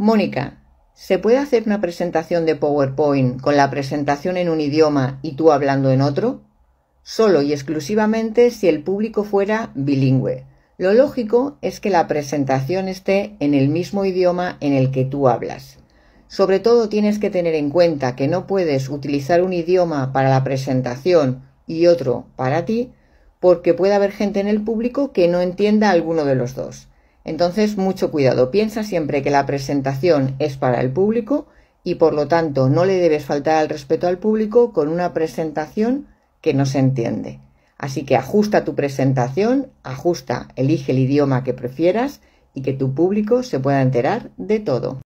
Mónica, ¿se puede hacer una presentación de PowerPoint con la presentación en un idioma y tú hablando en otro? Solo y exclusivamente si el público fuera bilingüe. Lo lógico es que la presentación esté en el mismo idioma en el que tú hablas. Sobre todo tienes que tener en cuenta que no puedes utilizar un idioma para la presentación y otro para ti, porque puede haber gente en el público que no entienda alguno de los dos. Entonces, mucho cuidado. Piensa siempre que la presentación es para el público y por lo tanto no le debes faltar al respeto al público con una presentación que no se entiende. Así que ajusta tu presentación, ajusta, elige el idioma que prefieras y que tu público se pueda enterar de todo.